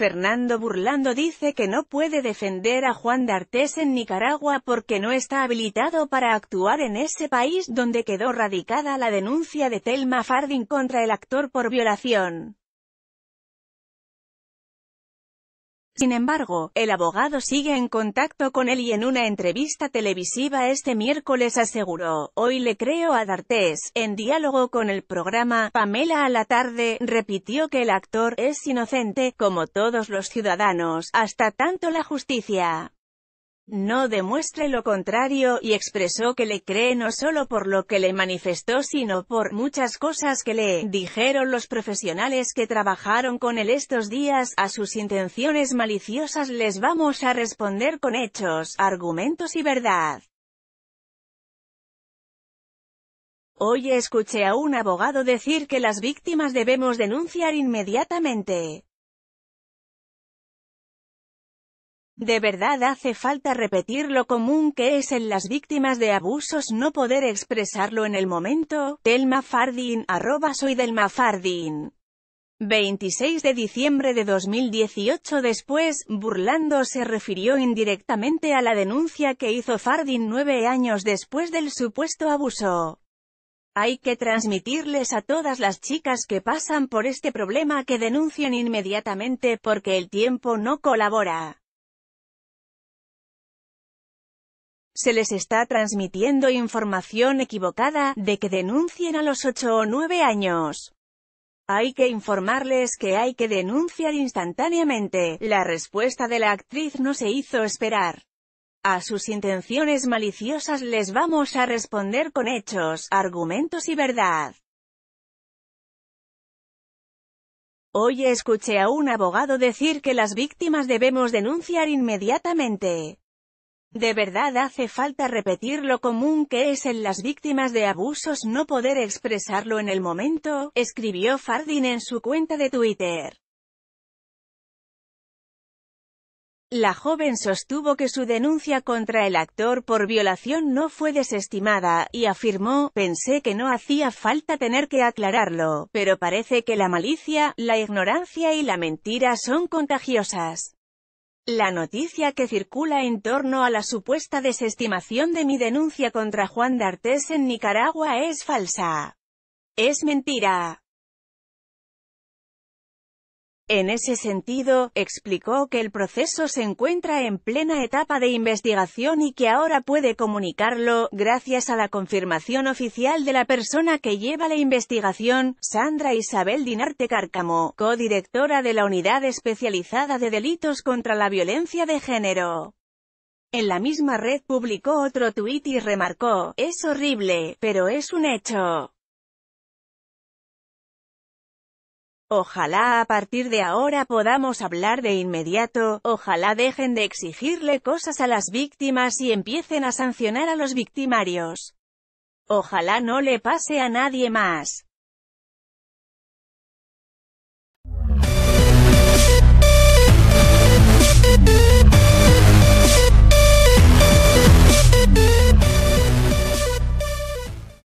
Fernando Burlando dice que no puede defender a Juan de en Nicaragua porque no está habilitado para actuar en ese país donde quedó radicada la denuncia de Thelma Fardin contra el actor por violación. Sin embargo, el abogado sigue en contacto con él y en una entrevista televisiva este miércoles aseguró, hoy le creo a D'Artes, en diálogo con el programa Pamela a la tarde, repitió que el actor es inocente, como todos los ciudadanos, hasta tanto la justicia no demuestre lo contrario, y expresó que le cree no solo por lo que le manifestó sino por muchas cosas que le dijeron los profesionales que trabajaron con él estos días, a sus intenciones maliciosas les vamos a responder con hechos, argumentos y verdad. Hoy escuché a un abogado decir que las víctimas debemos denunciar inmediatamente. De verdad hace falta repetir lo común que es en las víctimas de abusos no poder expresarlo en el momento. Telma Fardin, arroba soy Delma Fardin. 26 de diciembre de 2018 Después, burlando se refirió indirectamente a la denuncia que hizo Fardin nueve años después del supuesto abuso. Hay que transmitirles a todas las chicas que pasan por este problema que denuncien inmediatamente porque el tiempo no colabora. se les está transmitiendo información equivocada, de que denuncien a los 8 o 9 años. Hay que informarles que hay que denunciar instantáneamente. La respuesta de la actriz no se hizo esperar. A sus intenciones maliciosas les vamos a responder con hechos, argumentos y verdad. Hoy escuché a un abogado decir que las víctimas debemos denunciar inmediatamente. De verdad hace falta repetir lo común que es en las víctimas de abusos no poder expresarlo en el momento, escribió Fardin en su cuenta de Twitter. La joven sostuvo que su denuncia contra el actor por violación no fue desestimada, y afirmó, pensé que no hacía falta tener que aclararlo, pero parece que la malicia, la ignorancia y la mentira son contagiosas. La noticia que circula en torno a la supuesta desestimación de mi denuncia contra Juan D'Artes en Nicaragua es falsa. Es mentira. En ese sentido, explicó que el proceso se encuentra en plena etapa de investigación y que ahora puede comunicarlo, gracias a la confirmación oficial de la persona que lleva la investigación, Sandra Isabel Dinarte Cárcamo, codirectora de la Unidad Especializada de Delitos contra la Violencia de Género. En la misma red publicó otro tuit y remarcó, es horrible, pero es un hecho. Ojalá a partir de ahora podamos hablar de inmediato, ojalá dejen de exigirle cosas a las víctimas y empiecen a sancionar a los victimarios. Ojalá no le pase a nadie más.